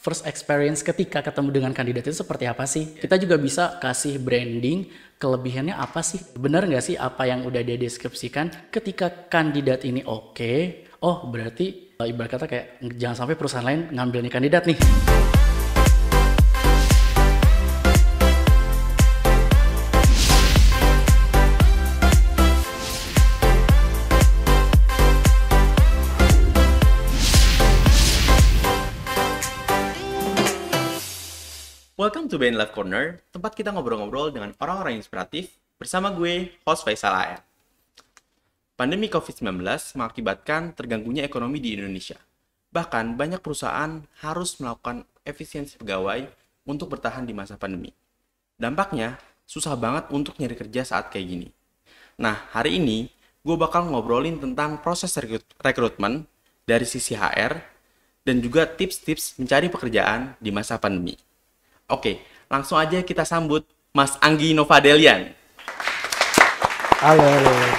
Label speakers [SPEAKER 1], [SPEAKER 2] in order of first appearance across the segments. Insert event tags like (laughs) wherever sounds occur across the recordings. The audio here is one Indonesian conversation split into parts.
[SPEAKER 1] first experience ketika ketemu dengan kandidat itu seperti apa sih? Kita juga bisa kasih branding, kelebihannya apa sih? Benar nggak sih apa yang udah dia deskripsikan? Ketika kandidat ini oke, okay, oh berarti eh, ibarat kata kayak jangan sampai perusahaan lain ngambil nih kandidat nih.
[SPEAKER 2] to Bain Life Corner, tempat kita ngobrol-ngobrol dengan orang-orang inspiratif bersama gue, host Faisal Ayat. Pandemi COVID-19 mengakibatkan terganggunya ekonomi di Indonesia. Bahkan banyak perusahaan harus melakukan efisiensi pegawai untuk bertahan di masa pandemi. Dampaknya, susah banget untuk nyari kerja saat kayak gini. Nah, hari ini gue bakal ngobrolin tentang proses rekrut rekrutmen dari sisi HR dan juga tips-tips mencari pekerjaan di masa pandemi. Oke, langsung aja kita sambut Mas Anggi Novadelian.
[SPEAKER 1] Halo, halo, halo.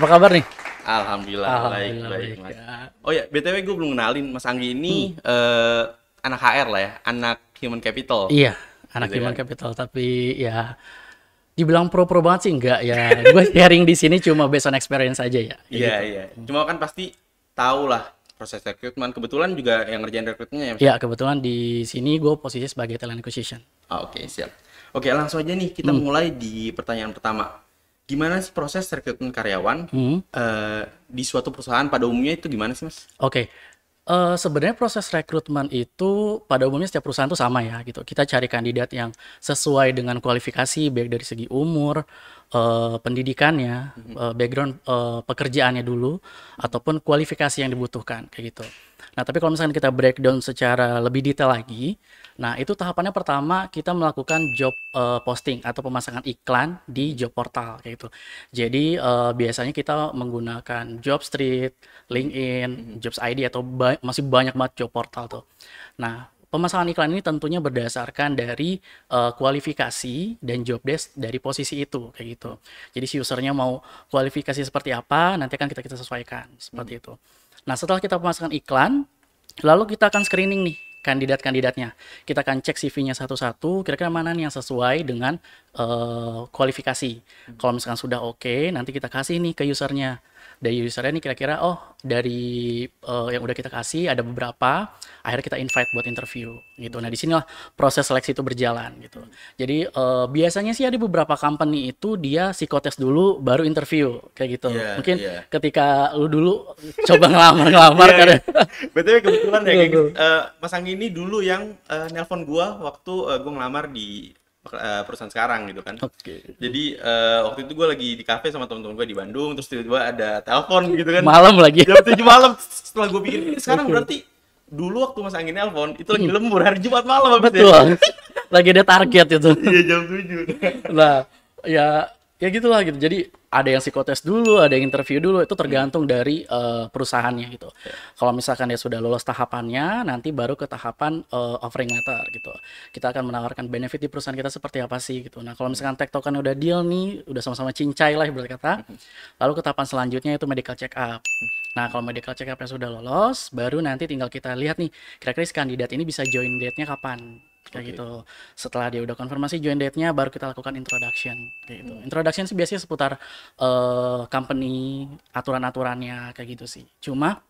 [SPEAKER 1] Apa kabar nih?
[SPEAKER 2] Alhamdulillah, Alhamdulillah baik, baik, baik, Mas. Ya. Oh ya, BTW gue belum kenalin Mas Anggi ini hmm. eh, anak HR lah ya, anak human capital. Iya,
[SPEAKER 1] anak gitu human ya? capital tapi ya dibilang pro-pro banget sih enggak ya. (laughs) gue sharing di sini cuma based on experience aja ya. Iya, iya.
[SPEAKER 2] Gitu. Iya. Cuma kan pasti tahu lah proses rekrutmen kebetulan juga yang ngerjain
[SPEAKER 1] rekrutmennya ya? Iya kebetulan di sini gue posisi sebagai talent acquisition.
[SPEAKER 2] Oh, Oke okay, siap. Oke okay, langsung aja nih kita hmm. mulai di pertanyaan pertama. Gimana sih proses rekrutmen karyawan hmm. uh, di suatu perusahaan pada umumnya itu gimana sih mas? Oke
[SPEAKER 1] okay. Uh, sebenarnya proses rekrutmen itu pada umumnya setiap perusahaan itu sama ya gitu. Kita cari kandidat yang sesuai dengan kualifikasi baik dari segi umur, uh, pendidikannya, uh, background uh, pekerjaannya dulu ataupun kualifikasi yang dibutuhkan kayak gitu. Nah, tapi kalau misalkan kita breakdown secara lebih detail lagi, nah itu tahapannya pertama kita melakukan job uh, posting atau pemasangan iklan di job portal kayak gitu. Jadi uh, biasanya kita menggunakan job Jobstreet, LinkedIn, mm-hmm. Jobs ID atau ba masih banyak banget job portal tuh. Nah, pemasangan iklan ini tentunya berdasarkan dari uh, kualifikasi dan job desk dari posisi itu kayak gitu. Jadi si usernya mau kualifikasi seperti apa, nanti akan kita kita sesuaikan seperti hmm. itu. Nah, setelah kita memasukkan iklan, lalu kita akan screening nih kandidat-kandidatnya. Kita akan cek CV-nya satu-satu, kira-kira mana nih yang sesuai dengan uh, kualifikasi. Hmm. Kalau misalkan sudah oke, okay, nanti kita kasih nih ke usernya dari usernya nih kira-kira oh dari uh, yang udah kita kasih ada beberapa akhirnya kita invite buat interview gitu nah di sinilah proses seleksi itu berjalan gitu jadi uh, biasanya sih ada beberapa company itu dia psikotes dulu baru interview kayak gitu yeah, mungkin yeah. ketika lu dulu coba ngelamar ngelamar yeah, iya. karena (laughs) betulnya kebetulan ya kayak,
[SPEAKER 2] uh, (laughs) Mas Anggi ini dulu yang uh, nelpon gua waktu uh, gua ngelamar di Eh, perusahaan sekarang gitu kan. Oke. Okay. Jadi uh, waktu itu gue lagi di kafe sama teman-teman gue di Bandung terus tiba-tiba ada telepon gitu kan. Malam lagi. Jam tujuh malam setelah gue pikir ini sekarang berarti dulu waktu Mas Angin nelpon itu lagi lembur hari Jumat malam ya. Betul. Ya.
[SPEAKER 1] lagi ada target itu. Iya jam tujuh. nah, ya ya gitulah gitu. Jadi ada yang psikotes dulu, ada yang interview dulu, itu tergantung hmm. dari uh, perusahaannya gitu. Yeah. Kalau misalkan dia sudah lolos tahapannya, nanti baru ke tahapan uh, offering letter gitu. Kita akan menawarkan benefit di perusahaan kita seperti apa sih gitu. Nah, kalau misalkan tektokan udah deal nih, udah sama-sama cincai lah ibarat kata. Lalu ke tahapan selanjutnya itu medical check up. Nah, kalau medical check up sudah lolos, baru nanti tinggal kita lihat nih, kira-kira si kandidat ini bisa join date-nya kapan kayak okay. gitu setelah dia udah konfirmasi join date-nya baru kita lakukan introduction kayak gitu hmm. introduction sih biasanya seputar uh, company aturan-aturannya kayak gitu sih cuma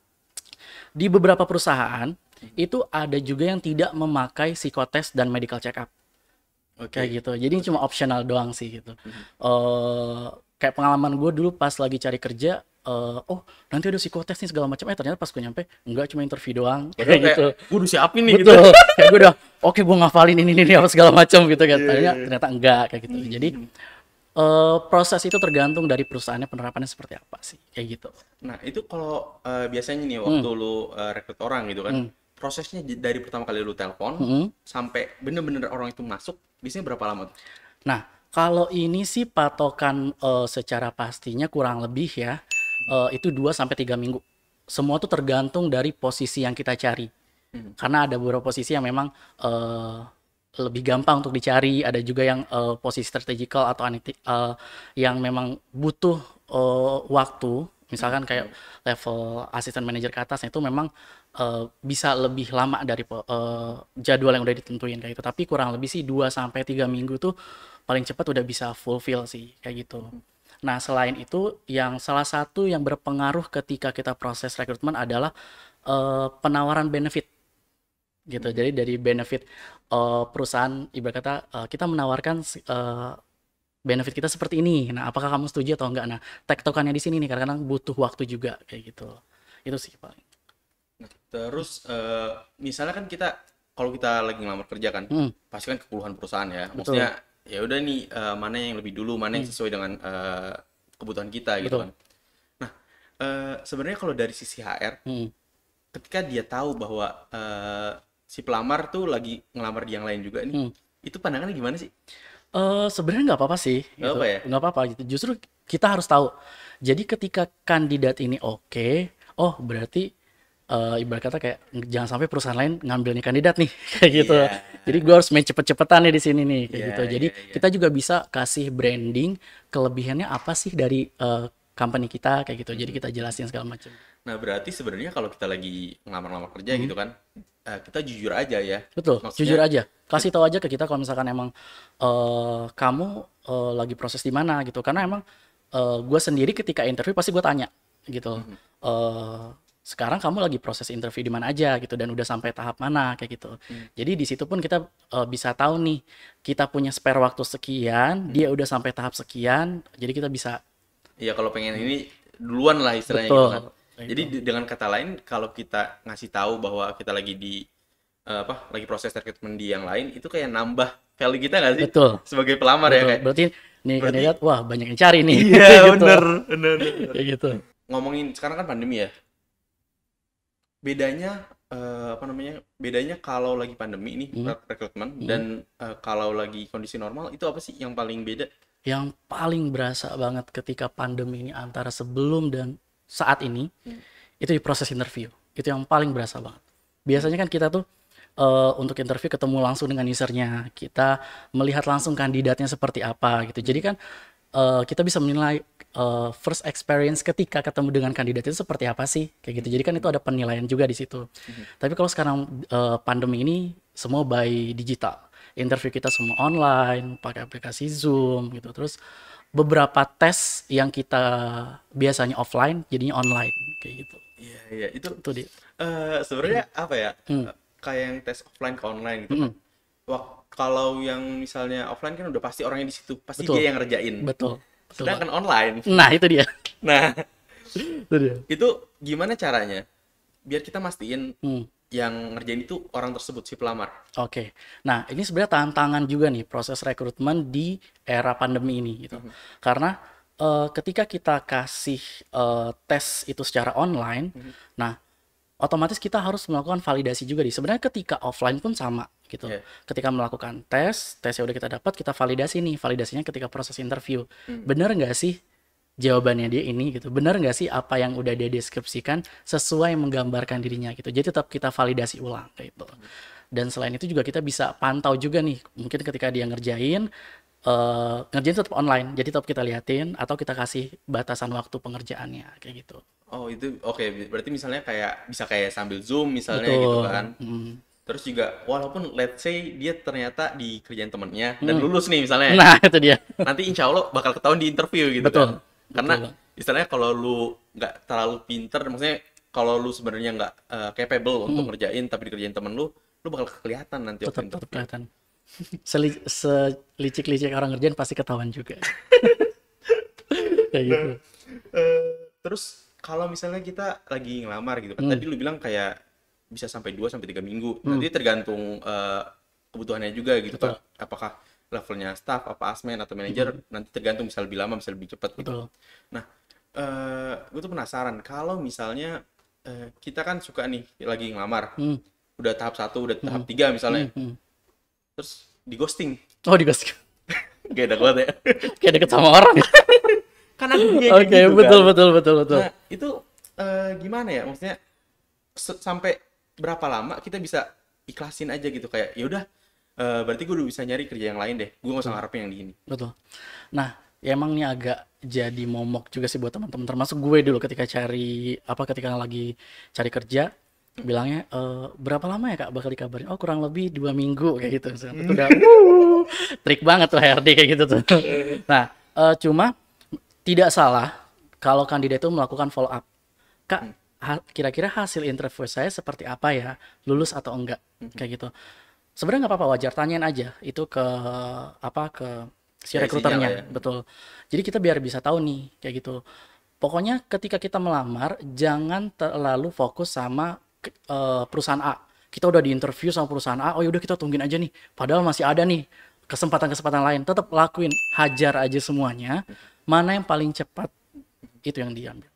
[SPEAKER 1] di beberapa perusahaan hmm. itu ada juga yang tidak memakai psikotest dan medical check up okay. kayak gitu jadi cuma optional doang sih gitu hmm. uh, kayak pengalaman gue dulu pas lagi cari kerja uh, oh nanti ada psikotes nih segala macam eh ternyata pas gue nyampe enggak cuma interview doang (laughs) gitu. kayak gitu gue udah siapin nih gitu. Betul. gitu kayak gue udah oke okay, gue ngafalin ini ini apa segala macam gitu kan yeah. ternyata, ya, iya. ternyata enggak kayak gitu hmm. jadi uh, proses itu tergantung dari perusahaannya penerapannya seperti apa sih kayak gitu
[SPEAKER 2] nah itu kalau uh, biasanya nih waktu hmm. lu uh, rekrut orang gitu kan hmm. prosesnya dari pertama kali lu telepon hmm. sampai bener-bener orang itu masuk biasanya berapa lama tuh?
[SPEAKER 1] nah kalau ini sih patokan uh, secara pastinya kurang lebih ya uh, itu 2 sampai 3 minggu. Semua itu tergantung dari posisi yang kita cari. Hmm. Karena ada beberapa posisi yang memang uh, lebih gampang untuk dicari, ada juga yang uh, posisi strategikal atau uh, yang memang butuh uh, waktu. Misalkan hmm. kayak level asisten manajer ke atas itu memang uh, bisa lebih lama dari uh, jadwal yang udah ditentuin kayak gitu. Tapi kurang lebih sih 2 sampai 3 minggu tuh paling cepat udah bisa fulfill sih kayak gitu. Hmm. Nah, selain itu yang salah satu yang berpengaruh ketika kita proses rekrutmen adalah uh, penawaran benefit gitu. Hmm. Jadi dari benefit uh, perusahaan ibarat kata uh, kita menawarkan uh, benefit kita seperti ini. Nah, apakah kamu setuju atau enggak? Nah, tektokannya di sini nih karena kadang butuh waktu juga kayak gitu. Itu sih paling.
[SPEAKER 2] Nah, terus uh, misalnya kan kita kalau kita lagi ngelamar kerja kan, hmm. pasti kan kepuluhan perusahaan ya. Maksudnya ya udah nih uh, mana yang lebih dulu mana yang hmm. sesuai dengan uh, kebutuhan kita gitu Betul. gitu kan nah uh, sebenarnya kalau dari sisi HR hmm. ketika dia tahu bahwa uh, si pelamar tuh lagi ngelamar di yang lain juga nih hmm. itu pandangannya gimana sih
[SPEAKER 1] uh, sebenarnya nggak apa-apa sih nggak gitu. apa ya nggak apa-apa gitu justru kita harus tahu jadi ketika kandidat ini oke okay, oh berarti uh, ibarat kata kayak jangan sampai perusahaan lain ngambil nih kandidat nih (laughs) kayak gitu. Yeah. Jadi gue harus main cepet-cepetan nih di sini nih kayak yeah, gitu. Iya, Jadi yeah, yeah. kita juga bisa kasih branding kelebihannya apa sih dari uh, company kita kayak gitu. Jadi hmm. kita jelasin segala macam.
[SPEAKER 2] Nah, berarti sebenarnya kalau kita lagi ngelamar-lamar kerja hmm. gitu kan, uh, kita jujur aja ya. Betul, Maksudnya, jujur aja.
[SPEAKER 1] Kasih tahu aja ke kita kalau misalkan emang uh, kamu uh, lagi proses di mana gitu. Karena emang uh, gue sendiri ketika interview pasti gue tanya gitu. Hmm. Uh, sekarang kamu lagi proses interview di mana aja gitu dan udah sampai tahap mana kayak gitu. Hmm. Jadi di situ pun kita uh, bisa tahu nih kita punya spare waktu sekian, hmm. dia udah sampai tahap sekian, jadi kita bisa
[SPEAKER 2] Iya kalau pengen ini duluan lah istilahnya Betul. gitu kan. Betul. Jadi Betul. dengan kata lain kalau kita ngasih tahu bahwa kita lagi di uh, apa lagi proses recruitment di yang lain itu kayak nambah value kita nggak sih? Betul. Sebagai pelamar ya, Betul. ya
[SPEAKER 1] kayak. Berarti nih berarti... kandidat wah banyak yang cari nih. Iya (laughs) gitu. bener bener. kayak gitu.
[SPEAKER 2] Ngomongin sekarang kan pandemi ya bedanya uh, apa namanya bedanya kalau lagi pandemi ini hmm. rekrutmen hmm. dan uh, kalau lagi kondisi normal itu apa sih yang paling beda
[SPEAKER 1] yang paling berasa banget ketika pandemi ini antara sebelum dan saat ini hmm. itu di proses interview itu yang paling berasa banget biasanya kan kita tuh uh, untuk interview ketemu langsung dengan usernya kita melihat langsung kandidatnya seperti apa gitu jadi kan uh, kita bisa menilai uh, first experience ketika ketemu dengan kandidat itu seperti apa sih kayak gitu. Jadi kan itu ada penilaian juga di situ. Mm-hmm. Tapi kalau sekarang uh, pandemi ini semua by digital. Interview kita semua online, pakai aplikasi Zoom gitu. Terus beberapa tes yang kita biasanya offline jadinya online kayak gitu. Iya, iya. Itu tuh dia.
[SPEAKER 2] Uh, sebenarnya mm. apa ya? mm. Kayak yang tes offline ke online gitu. Hmm. Wah, kalau yang misalnya offline kan udah pasti orangnya di situ, pasti Betul. dia yang ngerjain. Betul sedangkan Tuh. online nah itu dia nah itu dia itu gimana caranya biar kita mastiin hmm. yang ngerjain itu orang tersebut si pelamar
[SPEAKER 1] oke okay. nah ini sebenarnya tantangan juga nih proses rekrutmen di era pandemi ini gitu hmm. karena uh, ketika kita kasih uh, tes itu secara online hmm. nah otomatis kita harus melakukan validasi juga di sebenarnya ketika offline pun sama gitu yeah. ketika melakukan tes tes yang udah kita dapat kita validasi nih validasinya ketika proses interview mm. bener nggak sih jawabannya dia ini gitu bener nggak sih apa yang udah dia deskripsikan sesuai menggambarkan dirinya gitu jadi tetap kita validasi ulang kayak gitu mm. dan selain itu juga kita bisa pantau juga nih mungkin ketika dia ngerjain uh, ngerjain tetap online jadi tetap kita liatin atau kita kasih batasan waktu pengerjaannya
[SPEAKER 2] kayak gitu Oh itu oke okay. berarti misalnya kayak bisa kayak sambil zoom misalnya gitu Betul. gitu kan. Mm. Terus juga walaupun let's say dia ternyata di kerjaan temennya mm. dan lulus nih misalnya. Nah itu dia. Nanti insya Allah bakal ketahuan di interview gitu Betul. kan. Karena Betul. istilahnya kalau lu nggak terlalu pinter, maksudnya kalau lu sebenarnya nggak uh, capable mm. untuk ngerjain tapi dikerjain temen lu, lu bakal kelihatan
[SPEAKER 1] nanti tetap, tetap kelihatan. (laughs) selicik-licik orang kerjaan pasti ketahuan juga. (laughs) Kayak gitu. Nah, uh, terus kalau misalnya kita
[SPEAKER 2] lagi ngelamar gitu kan hmm. tadi lu bilang kayak bisa sampai 2 sampai 3 minggu. Hmm. Nanti tergantung uh, kebutuhannya juga gitu Betul. kan. Apakah levelnya staff apa asmen atau manajer hmm. nanti tergantung bisa lebih lama, bisa lebih cepat gitu. Betul. Nah, uh, eh, gue tuh penasaran kalau misalnya uh, kita kan suka nih lagi ngelamar. Hmm. Udah tahap satu, udah tahap hmm. tiga misalnya. Hmm. hmm. Terus di ghosting. Oh, di ghosting. (laughs) Gak ada ya. Kayak deket sama orang. (laughs)
[SPEAKER 1] Gitu, kan aku gue oke okay, gitu betul kan. betul betul betul nah
[SPEAKER 2] itu uh, gimana ya maksudnya sampai berapa lama kita bisa ikhlasin aja gitu kayak ya udah uh, berarti gue udah bisa nyari kerja yang lain deh gue nggak usah ngarepin yang di ini
[SPEAKER 1] betul nah ya emang ini agak jadi momok juga sih buat teman-teman termasuk gue dulu ketika cari apa ketika lagi cari kerja bilangnya e, berapa lama ya kak bakal dikabarin oh kurang lebih dua minggu kayak gitu misalnya, hmm. udah trik banget tuh HRD kayak gitu tuh (laughs) nah uh, cuma tidak salah kalau kandidat itu melakukan follow up. Kak, hmm. kira-kira hasil interview saya seperti apa ya? Lulus atau enggak? Hmm. Kayak gitu. Sebenarnya nggak apa-apa, wajar tanyain aja itu ke apa ke si rekruternya, ya. betul. Jadi kita biar bisa tahu nih kayak gitu. Pokoknya ketika kita melamar jangan terlalu fokus sama uh, perusahaan A. Kita udah diinterview sama perusahaan A, oh yaudah kita tungguin aja nih. Padahal masih ada nih kesempatan-kesempatan lain. Tetap lakuin, hajar aja semuanya. Hmm mana yang paling cepat itu yang diambil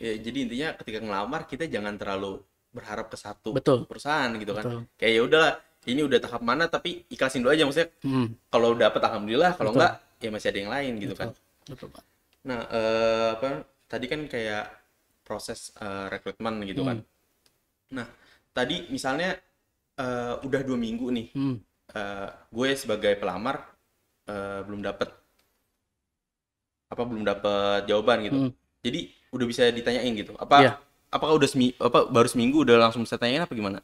[SPEAKER 2] ya jadi intinya ketika ngelamar kita jangan terlalu berharap ke satu Betul. perusahaan gitu kan Betul. kayak ya udahlah ini udah tahap mana tapi ikhlasin dulu aja maksudnya hmm. kalau dapat alhamdulillah kalau enggak ya masih ada yang lain gitu Betul. kan Betul, nah uh, apa tadi kan kayak proses uh, rekrutmen gitu kan. hmm. kan nah tadi misalnya uh, udah dua minggu nih hmm. uh, gue sebagai pelamar uh, belum dapet apa belum dapat jawaban gitu. Hmm. Jadi udah bisa ditanyain gitu. Apa yeah. apakah udah semi, apa baru seminggu udah langsung bisa tanyain apa gimana?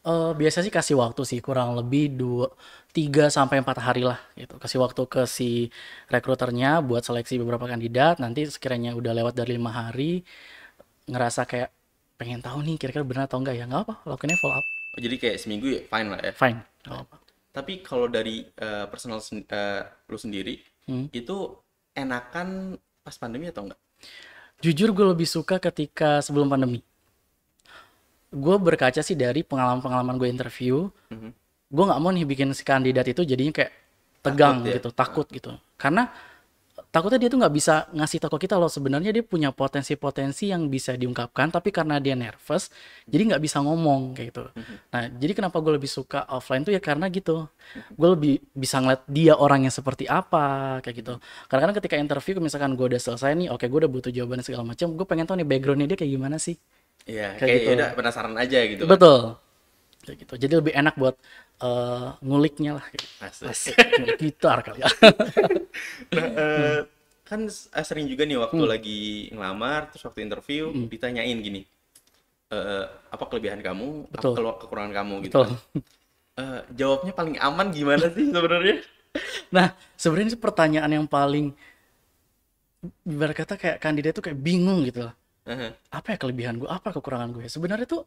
[SPEAKER 1] Uh, biasa sih kasih waktu sih kurang lebih dua tiga sampai empat hari lah gitu. Kasih waktu ke si rekruternya buat seleksi beberapa kandidat. Nanti sekiranya udah lewat dari lima hari ngerasa kayak pengen tahu nih kira-kira benar atau enggak ya nggak apa lakuinnya follow up
[SPEAKER 2] oh, jadi kayak seminggu ya fine lah ya
[SPEAKER 1] fine nggak
[SPEAKER 2] apa tapi kalau dari uh, personal sen uh, lu sendiri
[SPEAKER 1] hmm. itu enakan pas pandemi atau enggak? Jujur gue lebih suka ketika sebelum pandemi. Gue berkaca sih dari pengalaman-pengalaman gue interview. Mm -hmm. Gue nggak mau nih bikin si kandidat itu jadinya kayak tegang takut, ya? gitu, ya? takut gitu. Karena takutnya dia tuh nggak bisa ngasih tahu kita loh sebenarnya dia punya potensi-potensi yang bisa diungkapkan tapi karena dia nervous jadi nggak bisa ngomong kayak gitu mm-hmm. nah jadi kenapa gue lebih suka offline tuh ya karena gitu gue lebih bisa ngeliat dia orangnya seperti apa kayak gitu karena kan ketika interview misalkan gue udah selesai nih oke okay, gue udah butuh jawaban segala macam gue pengen tahu nih backgroundnya dia kayak gimana sih Iya, kayak, kayak gitu. udah penasaran aja gitu. Kan. Betul. Kan? gitu-gitu. Jadi lebih enak buat uh, nguliknya lah. Gitu. Asik. Gitar kali ya. (laughs) nah, uh,
[SPEAKER 2] kan eh, sering juga nih waktu hmm. lagi ngelamar, terus waktu interview hmm. ditanyain gini, uh, apa kelebihan kamu, Betul. apa kekurangan kamu gitu. Betul. Kan. Uh, jawabnya paling aman gimana sih sebenarnya?
[SPEAKER 1] (laughs) nah, sebenarnya pertanyaan yang paling berkata kayak kandidat tuh kayak bingung gitu lah Uh -huh. Apa ya kelebihan gue, apa kekurangan gue? Ya? Sebenarnya tuh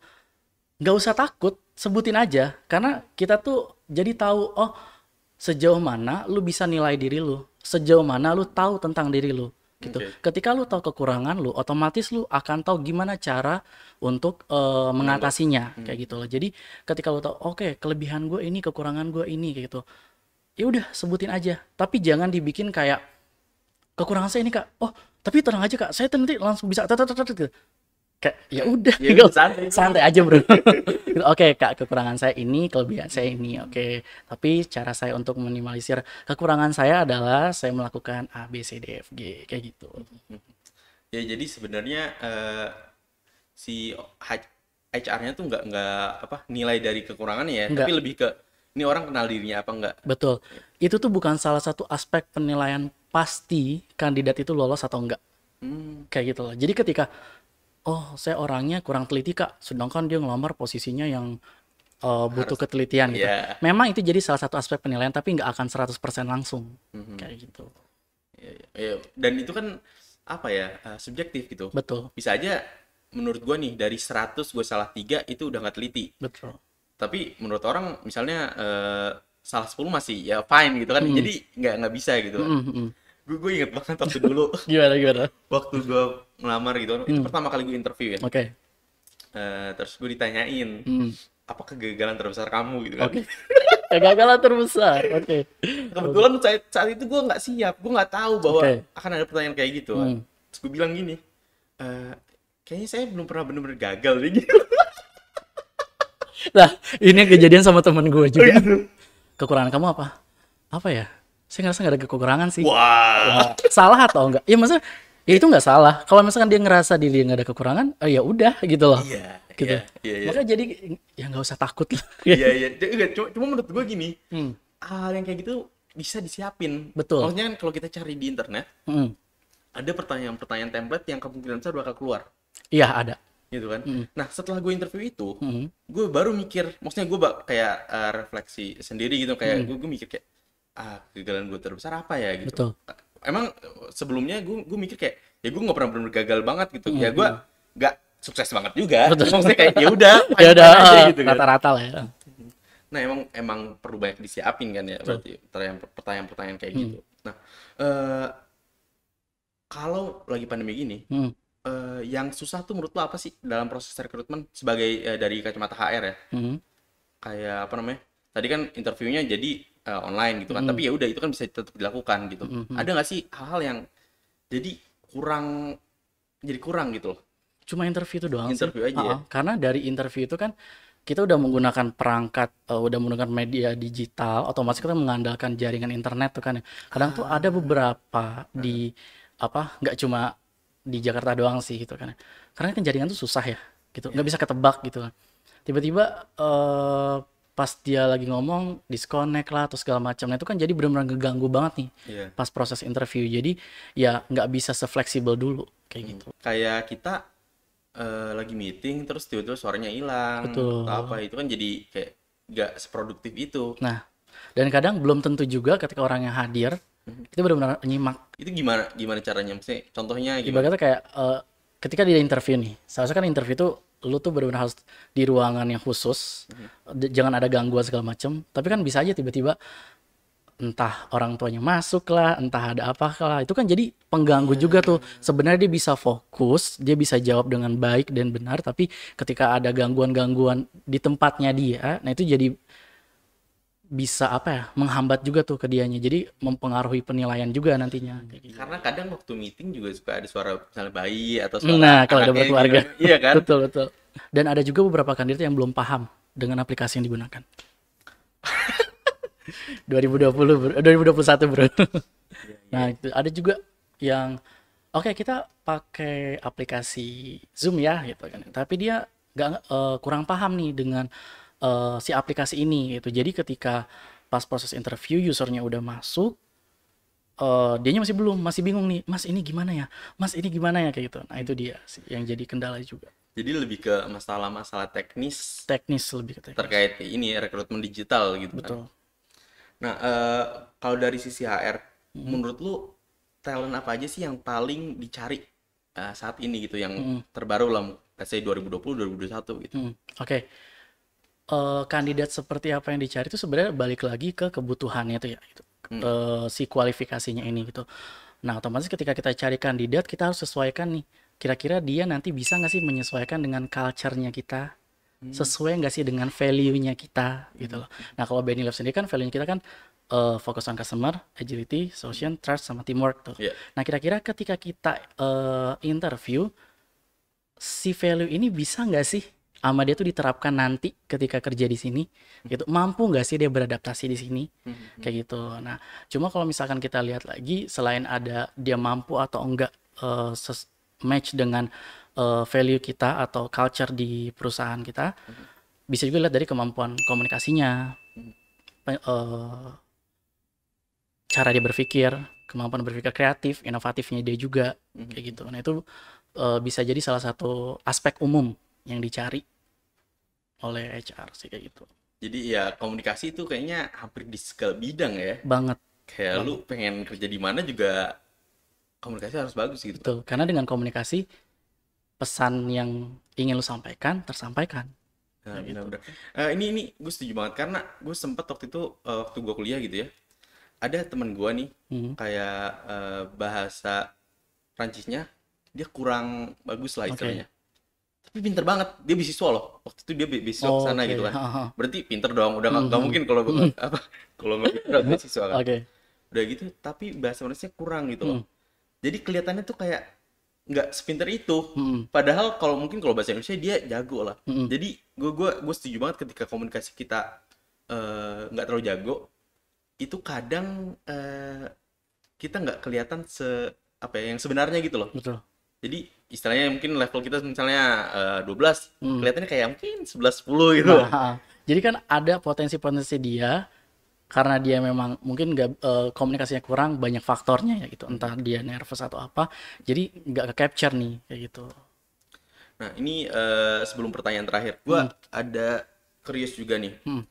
[SPEAKER 1] nggak usah takut sebutin aja karena kita tuh jadi tahu oh sejauh mana lu bisa nilai diri lu sejauh mana lu tahu tentang diri lu gitu okay. ketika lu tahu kekurangan lu otomatis lu akan tahu gimana cara untuk uh, mengatasinya hmm. kayak gitu loh jadi ketika lu tahu oke okay, kelebihan gue ini kekurangan gue ini kayak gitu ya udah sebutin aja tapi jangan dibikin kayak kekurangan saya ini kak oh tapi tenang aja kak saya nanti langsung bisa gitu kayak ya iya. udah ya, santai, santai aja bro (laughs) oke okay, kak kekurangan saya ini kelebihan saya ini oke okay. tapi cara saya untuk minimalisir kekurangan saya adalah saya melakukan a b c d f g kayak gitu
[SPEAKER 2] ya jadi sebenarnya uh, si HR-nya tuh nggak nggak apa nilai dari kekurangannya ya Enggak. tapi lebih ke ini orang kenal dirinya apa enggak
[SPEAKER 1] betul itu tuh bukan salah satu aspek penilaian pasti kandidat itu lolos atau enggak hmm. kayak gitu loh jadi ketika oh saya orangnya kurang teliti kak sedangkan dia ngelamar posisinya yang uh, butuh ketelitian gitu yeah. memang itu jadi salah satu aspek penilaian tapi nggak akan 100% langsung mm-hmm. kayak gitu
[SPEAKER 2] yeah, yeah. Iya. dan itu kan apa ya uh, subjektif gitu betul bisa aja menurut gue nih dari 100 gue salah tiga itu udah nggak teliti betul tapi menurut orang misalnya uh, salah 10 masih ya fine gitu kan mm jadi nggak nggak bisa gitu mm -hmm. gue gue inget banget waktu dulu (laughs) gimana gimana waktu gue ngelamar gitu hmm. itu pertama kali gue interview ya oke okay. uh, eh, terus gue ditanyain hmm. apa kegagalan terbesar kamu gitu kan okay.
[SPEAKER 1] (laughs) kegagalan terbesar oke okay. kebetulan
[SPEAKER 2] saat, saat itu gue nggak siap gue nggak tahu bahwa okay. akan ada pertanyaan kayak gitu kan. hmm. terus gue bilang gini uh, kayaknya saya belum pernah benar-benar gagal gitu
[SPEAKER 1] (laughs) nah ini kejadian sama temen gue juga oh, gitu. kekurangan kamu apa apa ya saya ngerasa nggak ada kekurangan sih. Wah. Wow. salah atau enggak? Ya maksudnya ya itu nggak salah kalau misalkan dia ngerasa diri nggak ada kekurangan oh ya udah gitu loh iya yeah, gitu yeah, yeah, yeah. makanya jadi ya nggak usah takut lah (laughs) iya iya
[SPEAKER 2] cuma, cuma menurut gue gini hmm. hal yang kayak gitu bisa disiapin betul maksudnya kan kalau kita cari di internet hmm. ada pertanyaan-pertanyaan template yang kemungkinan besar bakal keluar iya ada gitu kan hmm. nah setelah gue interview
[SPEAKER 1] itu hmm.
[SPEAKER 2] gue baru mikir maksudnya gue kayak uh, refleksi sendiri gitu kayak hmm. gue, gue mikir kayak ah kegagalan gue terbesar apa ya gitu betul emang sebelumnya gue gue mikir kayak ya gue nggak pernah benar gagal banget gitu mm -hmm. ya gue iya. nggak sukses banget juga maksudnya kayak ya udah (laughs) ya udah ah, gitu kan. rata-rata lah ya nah emang emang perlu banyak disiapin kan ya berarti pertanyaan-pertanyaan kayak hmm. gitu nah uh, kalau lagi pandemi gini hmm. uh, yang susah tuh menurut lo apa sih dalam proses rekrutmen sebagai uh, dari kacamata HR ya hmm. kayak apa namanya tadi kan interviewnya jadi uh, online gitu kan. Mm. Tapi ya udah itu kan bisa tetap dilakukan
[SPEAKER 1] gitu. Mm -hmm. Ada nggak
[SPEAKER 2] sih hal-hal yang jadi kurang jadi kurang gitu loh?
[SPEAKER 1] Cuma interview itu doang interview sih. aja. Uh -huh. ya? Karena dari interview itu kan kita udah menggunakan perangkat, uh, udah menggunakan media digital, otomatis kita mengandalkan jaringan internet tuh kan. Ya. Kadang ah. tuh ada ah. beberapa di apa nggak cuma di Jakarta doang sih gitu kan. Ya. Karena kan jaringan tuh susah ya, gitu iya. nggak yeah. bisa ketebak gitu kan. Tiba-tiba uh, pas dia lagi ngomong disconnect lah atau segala macam nah itu kan jadi benar-benar ngeganggu banget nih yeah. pas proses interview jadi ya nggak bisa sefleksibel dulu
[SPEAKER 2] kayak hmm. gitu kayak kita uh, lagi meeting terus tiba-tiba suaranya hilang atau apa itu kan jadi kayak nggak seproduktif itu
[SPEAKER 1] nah dan kadang belum tentu juga ketika orang yang hadir hmm. itu benar-benar nyimak
[SPEAKER 2] itu gimana gimana caranya maksudnya contohnya gimana? ibaratnya
[SPEAKER 1] kayak uh, ketika dia interview nih seharusnya kan interview tuh lu tuh benar-benar harus di ruangan yang khusus hmm. jangan ada gangguan segala macem tapi kan bisa aja tiba-tiba entah orang tuanya masuk lah entah ada apa lah itu kan jadi pengganggu hmm. juga tuh iya. sebenarnya dia bisa fokus dia bisa jawab dengan baik dan benar tapi ketika ada gangguan-gangguan di tempatnya dia nah itu jadi bisa apa ya menghambat juga tuh ke dianya jadi mempengaruhi penilaian juga nantinya gitu.
[SPEAKER 2] karena kadang waktu meeting juga suka ada suara misalnya bayi atau suara nah kalau ada berkeluarga gitu. Kan. iya kan (laughs) betul
[SPEAKER 1] betul dan ada juga beberapa kandidat yang belum paham dengan aplikasi yang digunakan 2020 (laughs) bro, 2021 bro iya, iya. nah itu ada juga yang oke okay, kita pakai aplikasi Zoom ya gitu kan tapi dia nggak uh, kurang paham nih dengan uh, si aplikasi ini gitu. Jadi ketika pas proses interview usernya udah masuk, uh, dianya masih belum, masih bingung nih, Mas ini gimana ya, Mas ini gimana ya kayak gitu. Nah itu dia sih yang jadi kendala juga.
[SPEAKER 2] Jadi lebih ke masalah-masalah teknis.
[SPEAKER 1] Teknis lebih ke teknis.
[SPEAKER 2] Terkait ini rekrutmen digital gitu. Kan? Betul. Kan? Nah uh, kalau dari sisi HR, hmm. menurut lu talent apa aja sih yang paling dicari uh, saat ini gitu, yang hmm. terbaru lah, saya 2020, 2021 gitu.
[SPEAKER 1] Hmm. Oke. Okay uh, kandidat seperti apa yang dicari itu sebenarnya balik lagi ke kebutuhannya itu ya gitu. Hmm. Uh, si kualifikasinya ini gitu. Nah, otomatis ketika kita cari kandidat kita harus sesuaikan nih kira-kira dia nanti bisa nggak sih menyesuaikan dengan culture-nya kita hmm. sesuai nggak sih dengan value-nya kita gitu loh. Hmm. Nah, kalau Benny Love sendiri kan value-nya kita kan uh, fokus on customer, agility, social, hmm. trust sama teamwork tuh. Yeah. Nah, kira-kira ketika kita uh, interview si value ini bisa nggak sih sama dia tuh diterapkan nanti ketika kerja di sini hmm. gitu mampu nggak sih dia beradaptasi di sini hmm. kayak gitu nah cuma kalau misalkan kita lihat lagi selain ada dia mampu atau enggak uh, match dengan uh, value kita atau culture di perusahaan kita hmm. bisa juga lihat dari kemampuan komunikasinya uh, cara dia berpikir kemampuan berpikir kreatif inovatifnya dia juga kayak gitu nah itu uh, bisa jadi salah satu aspek umum yang dicari oleh HR sih kayak gitu.
[SPEAKER 2] Jadi ya komunikasi itu kayaknya hampir di segala bidang ya. Banget. Kayak banget. lu pengen kerja di mana juga komunikasi harus bagus gitu.
[SPEAKER 1] Betul. Karena dengan komunikasi pesan yang ingin lu sampaikan tersampaikan.
[SPEAKER 2] Nah, gitu. nah, ini ini gue setuju banget karena gue sempet waktu itu eh, waktu gue kuliah gitu ya. Ada teman gue nih hmm. kayak eh, bahasa Prancisnya dia kurang bagus lah istilahnya tapi pinter banget dia beasiswa loh waktu itu dia beasiswa oh, sana okay. gitu kan berarti pinter doang udah nggak mm -hmm. mungkin kalau hmm. apa kalau nggak pinter beasiswa kan okay. udah gitu tapi bahasa Indonesia kurang gitu loh mm. jadi kelihatannya tuh kayak nggak sepinter itu mm. padahal kalau mungkin kalau bahasa Indonesia dia jago lah mm. jadi gue gue gue setuju banget ketika komunikasi kita eh, nggak uh, terlalu jago itu kadang uh, kita nggak kelihatan se apa ya yang sebenarnya gitu loh Betul jadi istilahnya mungkin level kita misalnya uh, eh, 12 hmm. kelihatannya kayak mungkin 11 10 gitu. Nah, ah, ah.
[SPEAKER 1] jadi kan ada potensi-potensi dia karena dia memang mungkin gak, uh, eh, komunikasinya kurang banyak faktornya ya gitu entah dia nervous atau apa jadi nggak ke capture nih kayak gitu
[SPEAKER 2] nah ini uh, sebelum pertanyaan terakhir gua hmm. ada curious juga nih hmm.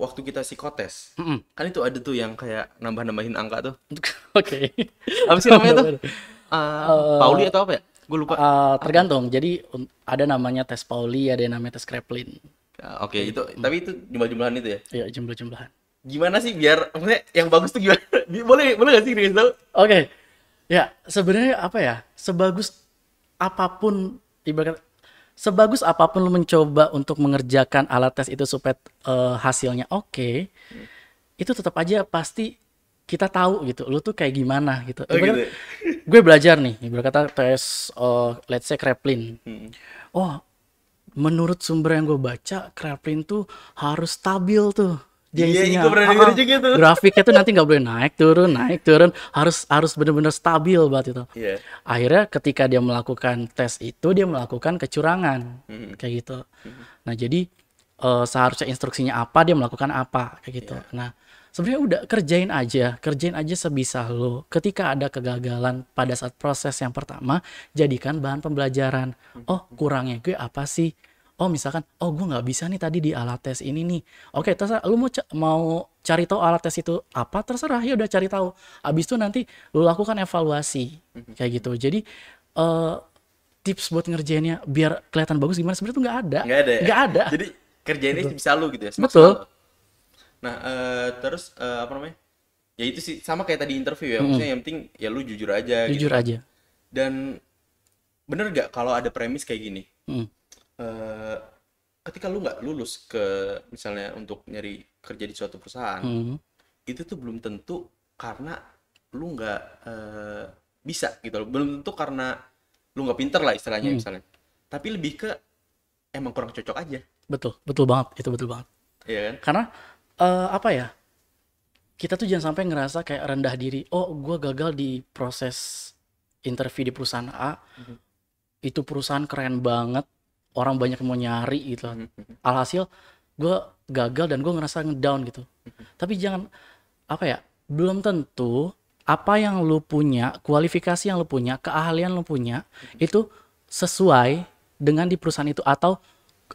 [SPEAKER 2] waktu kita psikotes hmm. kan itu ada tuh yang kayak nambah nambahin angka tuh (laughs) oke
[SPEAKER 1] okay. apa sih namanya tuh Uh, Pauli atau apa ya? Gue lupa. Uh, tergantung. Jadi ada namanya tes Pauli, ada yang namanya tes Kreplin.
[SPEAKER 2] Ah, oke, okay, itu hmm. tapi itu jumlah-jumlahan itu ya? Iya, jumlah-jumlahan. Gimana sih biar maksudnya yang bagus tuh gimana? (laughs) boleh boleh gak sih
[SPEAKER 1] Oke. Okay. Ya, sebenarnya apa ya? Sebagus apapun ibarat sebagus apapun lo mencoba untuk mengerjakan alat tes itu supaya uh, hasilnya oke, okay, hmm. itu tetap aja pasti kita tahu gitu lu tuh kayak gimana gitu, oh, gitu. Ya? (laughs) gue belajar nih gue kata tes uh, let's say Kreplin hmm. oh menurut sumber yang gue baca Kreplin tuh harus stabil tuh Iya, iya gue pernah ah, juga Grafiknya tuh nanti nggak boleh naik turun, naik turun, harus harus benar-benar stabil banget itu. Yeah. Akhirnya ketika dia melakukan tes itu dia melakukan kecurangan hmm kayak gitu. hmm Nah jadi uh, seharusnya instruksinya apa dia melakukan apa kayak gitu. Yeah. Nah sebenarnya udah kerjain aja, kerjain aja sebisa lo. Ketika ada kegagalan pada saat proses yang pertama, jadikan bahan pembelajaran. Oh, kurangnya gue apa sih? Oh misalkan, oh gue nggak bisa nih tadi di alat tes ini nih. Oke, terserah. Lu mau mau cari tahu alat tes itu apa? Terserah ya udah cari tahu. Abis itu nanti lu lakukan evaluasi mhm. kayak gitu. Jadi uh, tips buat ngerjainnya biar kelihatan bagus gimana sebenarnya tuh nggak ada. Nggak ada. Ya? Gak ada. Jadi
[SPEAKER 2] kerjainnya gitu. bisa lo gitu ya. Betul. Lu Nah, uh, terus uh, apa namanya? Ya itu sih sama kayak tadi interview ya. Maksudnya yang penting ya lu jujur aja. Gitu. Jujur gitu. aja. Dan bener gak kalau ada premis kayak gini? Hmm. Uh, ketika lu nggak lulus ke misalnya untuk nyari kerja di suatu perusahaan, hmm. itu tuh belum tentu karena lu nggak uh, bisa gitu loh. Belum tentu karena lu nggak pinter lah istilahnya hmm. misalnya. Tapi lebih ke emang kurang cocok aja.
[SPEAKER 1] Betul, betul banget. Itu betul banget. Iya kan? Karena uh, apa ya kita tuh jangan sampai ngerasa kayak rendah diri oh gue gagal di proses interview di perusahaan A mm-hmm. itu perusahaan keren banget orang banyak yang mau nyari gitu mm-hmm. alhasil gue gagal dan gue ngerasa ngedown gitu mm-hmm. tapi jangan apa ya belum tentu apa yang lu punya kualifikasi yang lu punya keahlian lu punya mm-hmm. itu sesuai dengan di perusahaan itu atau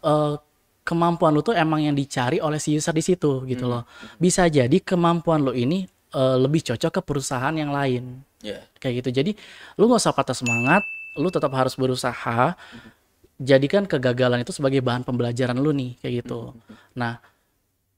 [SPEAKER 1] uh, kemampuan lo tuh emang yang dicari oleh si user di situ gitu hmm. loh. Bisa jadi kemampuan lo ini uh, lebih cocok ke perusahaan yang lain. Yeah. Kayak gitu. Jadi lu gak usah patah semangat, lu tetap harus berusaha. jadikan kegagalan itu sebagai bahan pembelajaran lu nih kayak gitu. Nah,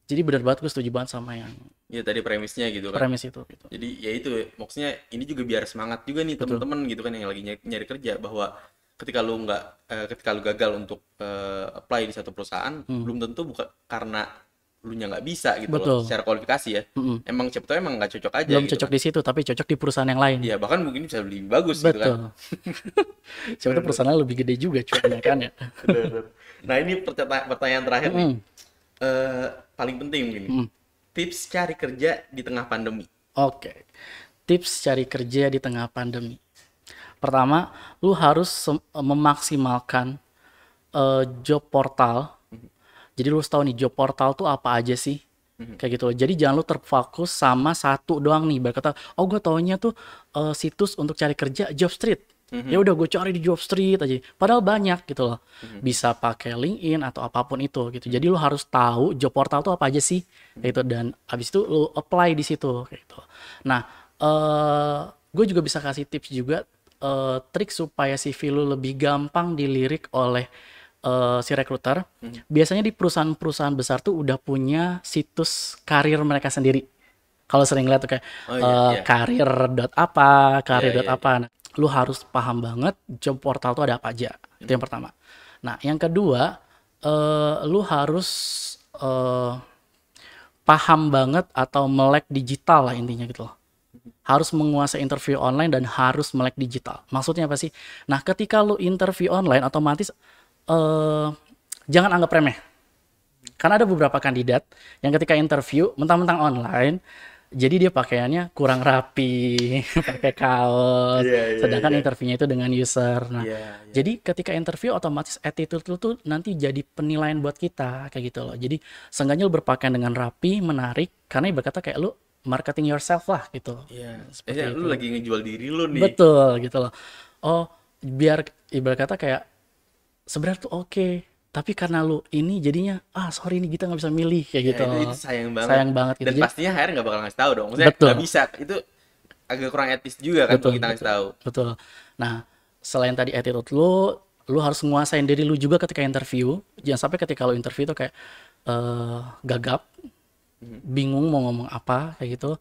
[SPEAKER 1] jadi benar banget gue setuju banget sama yang
[SPEAKER 2] Iya tadi premisnya gitu kan. Premis itu gitu. Jadi ya itu maksudnya ini juga biar semangat juga nih teman-teman gitu kan yang lagi nyari, nyari kerja bahwa ketika lu nggak eh, ketika lu gagal untuk eh, apply di satu perusahaan hmm. belum tentu bukan karena lu nya nggak bisa gitu Betul. loh secara kualifikasi ya mm -hmm. emang cepet emang nggak cocok aja belum gitu. cocok
[SPEAKER 1] di situ tapi cocok di perusahaan yang lain ya
[SPEAKER 2] bahkan mungkin bisa lebih bagus Betul. gitu kan
[SPEAKER 1] cepet (laughs) perusahaannya lebih gede juga cuannya kan ya
[SPEAKER 2] (laughs) nah ini pertanyaan terakhir mm -hmm. nih eh, uh, paling penting ini mm -hmm. tips cari kerja di tengah pandemi
[SPEAKER 1] oke okay. tips cari kerja di tengah pandemi Pertama, lu harus eh, memaksimalkan uh, job portal. Mhm. Jadi lu harus tahu nih job portal tuh apa aja sih? Mhm. kayak gitu loh. Jadi jangan lu terfokus sama satu doang nih. Berkata, oh gue taunya tuh uh, situs untuk cari kerja job street. Mhm. Ya udah gue cari di job street aja. Padahal banyak gitu loh. Bisa pakai LinkedIn atau apapun itu gitu. Jadi lu harus tahu job portal tuh apa aja sih mm gitu dan habis itu lu apply di situ kayak gitu. Nah, uh, gue juga bisa kasih tips juga uh, trik supaya CV lu lebih gampang dilirik oleh uh, si rekruter. hmm. biasanya di perusahaan-perusahaan besar tuh udah punya situs karir mereka sendiri. Kalau sering lihat tuh kayak oh, iya, uh, iya. karir dot apa, karir iya, dot iya, iya. apa. Nah, lu harus paham banget job portal tuh ada apa aja. Hmm. Itu yang pertama. Nah, yang kedua, uh, lu harus uh, paham banget atau melek digital lah intinya gitu loh harus menguasai interview online dan harus melek digital. Maksudnya apa sih? Nah, ketika lu interview online otomatis uh, jangan anggap remeh. Karena ada beberapa kandidat yang ketika interview mentang-mentang online jadi dia pakaiannya kurang rapi, (laughs) pakai kaos. Yeah, yeah, sedangkan yeah. interviewnya itu dengan user. Nah, yeah, yeah. jadi ketika interview otomatis attitude itu nanti jadi penilaian buat kita kayak gitu loh. Jadi seenggaknya lu berpakaian dengan rapi, menarik karena ibarat kayak lu marketing yourself lah gitu.
[SPEAKER 2] Iya. Yeah. lu lagi ngejual diri lu nih. Betul
[SPEAKER 1] gitu loh. Oh, biar ibarat kata kayak sebenarnya tuh oke, okay, tapi karena lu ini jadinya ah sorry ini kita nggak bisa milih kayak iya, gitu itu, itu sayang banget sayang banget gitu. dan pastinya
[SPEAKER 2] HR nggak bakal ngasih tahu dong maksudnya Gak bisa itu agak kurang etis juga kan betul, kita ngasih tahu
[SPEAKER 1] betul nah selain tadi attitude lu lu harus nguasain diri lu juga ketika interview jangan sampai ketika lu interview tuh kayak uh, gagap bingung mau ngomong apa kayak gitu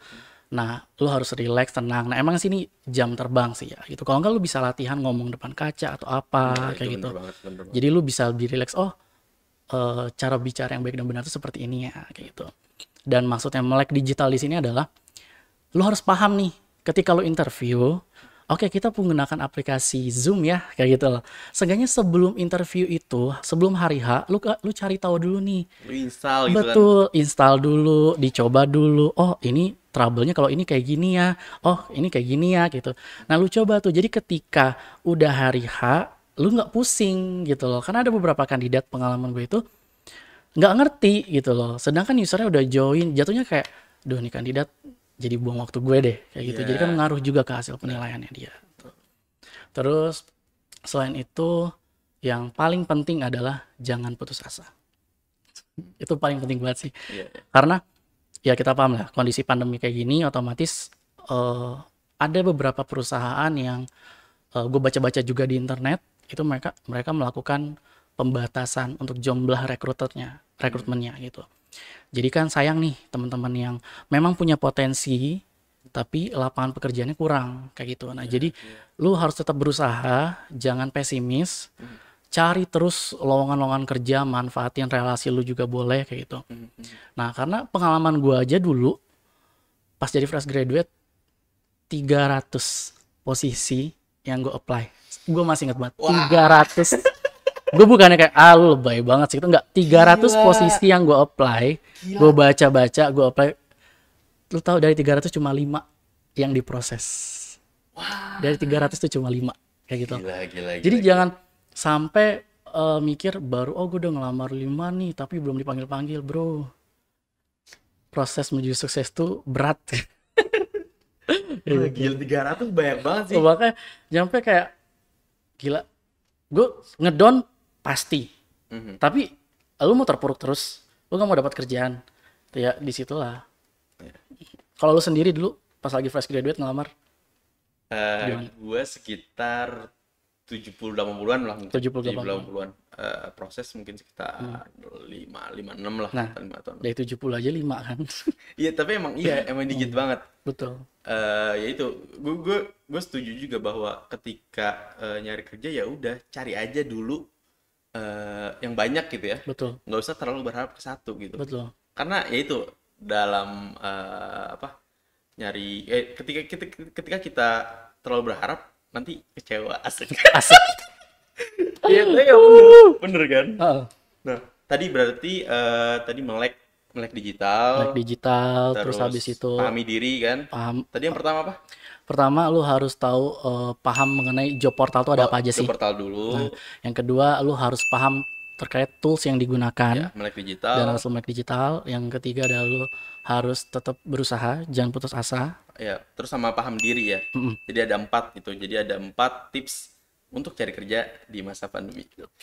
[SPEAKER 1] nah lu harus relax tenang nah emang sini jam terbang sih ya gitu kalau enggak lu bisa latihan ngomong depan kaca atau apa nah, kayak gitu banget, bener banget. jadi lu bisa lebih relax oh uh, cara bicara yang baik dan benar itu seperti ini ya kayak gitu dan maksudnya melek digital di sini adalah lu harus paham nih ketika lu interview oke kita kita menggunakan aplikasi Zoom ya kayak gitu loh. Seenggaknya sebelum interview itu, sebelum hari H, lu eh, lu cari tahu dulu nih.
[SPEAKER 2] Lu install gitu kan? Betul,
[SPEAKER 1] kan? install dulu, dicoba dulu. Oh, ini trouble-nya kalau ini kayak gini ya. Oh, ini kayak gini ya gitu. Nah, lu coba tuh. Jadi ketika udah hari H, lu nggak pusing gitu loh. Karena ada beberapa kandidat pengalaman gue itu nggak ngerti gitu loh. Sedangkan usernya udah join, jatuhnya kayak, duh nih kandidat jadi buang waktu gue deh kayak gitu. Yeah. Jadi kan iya. ngaruh juga ke hasil penilaiannya dia. Terus selain itu yang paling penting adalah jangan putus asa. (laughs) Itu paling penting banget sih. Yeah. Iya. Karena ya kita paham lah kondisi pandemi kayak gini otomatis uh, ada beberapa perusahaan yang uh, gue baca-baca juga di internet itu mereka mereka melakukan pembatasan untuk jumlah rekruternya hmm. rekrutmennya gitu jadi kan sayang nih teman-teman yang memang punya potensi tapi lapangan pekerjaannya kurang kayak gitu. Nah, yeah, jadi yeah. lu harus tetap berusaha, jangan pesimis. Mm. Cari terus lowongan-lowongan kerja, manfaatin relasi lu juga boleh kayak gitu. Mm. Nah, karena pengalaman gua aja dulu pas jadi fresh graduate 300 posisi yang gue apply. Gue masih ingat banget. Wow. 300 gue bukannya kayak ah lu lebay banget sih itu enggak 300 Gila. posisi yang gue apply gue baca-baca gue apply lu tahu dari 300 cuma 5 yang diproses wow. dari 300 itu cuma 5 kayak gitu gila, gila, gila, jadi gila. jangan sampai uh, mikir baru oh gue udah ngelamar lima nih tapi belum dipanggil-panggil bro proses menuju sukses tuh berat (laughs) gila, gila 300 banyak banget sih makanya nyampe kayak gila gue ngedon pasti. Mm-hmm. Tapi lu mau terpuruk terus, lu nggak mau dapat kerjaan, ya disitulah. Yeah. Kalau lu sendiri dulu pas lagi fresh graduate ngelamar,
[SPEAKER 2] uh, eh, gue sekitar tujuh puluh delapan an lah. 70-80-an. Uh, eh, proses mungkin sekitar hmm. lima lima enam lah nah, lima tahun dari
[SPEAKER 1] tujuh puluh aja lima kan
[SPEAKER 2] (laughs) iya tapi emang iya emang dikit oh, hmm. banget betul uh, ya itu gue gue gue setuju juga bahwa ketika uh, nyari kerja ya udah cari aja dulu uh, yang banyak gitu ya. Betul. Nggak usah terlalu berharap ke satu gitu. Betul. Karena ya itu dalam uh, apa nyari eh, ketika kita ketika kita terlalu berharap nanti kecewa (laughs) asik. Asik. (laughs)
[SPEAKER 1] Iya, ya, bener, uh.
[SPEAKER 2] bener kan? Uh. Nah, tadi berarti uh, tadi melek melek digital. Melek digital terus, terus habis itu pahami diri kan? Paham. Tadi yang pertama apa?
[SPEAKER 1] pertama lu harus tahu uh, paham mengenai job portal itu ada apa aja sih. Job portal dulu. Nah, yang kedua lu harus paham terkait tools yang digunakan. Ya, melek digital. Dan langsung melek digital. Yang ketiga adalah lu harus tetap berusaha, jangan putus asa.
[SPEAKER 2] Ya, terus sama paham diri ya. Mm -mm. Jadi ada empat gitu. Jadi ada empat tips untuk cari kerja di masa pandemi. Oke, eh,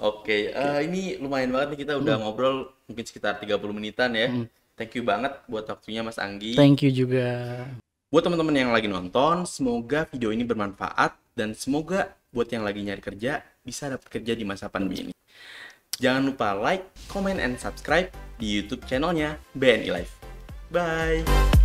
[SPEAKER 2] okay. uh, ini lumayan banget nih kita udah mm. ngobrol mungkin sekitar 30 menitan ya. Mm. Thank you banget buat waktunya Mas Anggi. Thank
[SPEAKER 1] you juga.
[SPEAKER 2] Buat teman-teman yang lagi nonton, semoga video ini bermanfaat dan semoga buat yang lagi nyari kerja bisa dapat kerja di masa pandemi ini. Jangan lupa like, comment, and subscribe di YouTube channelnya BNI e Life. Bye!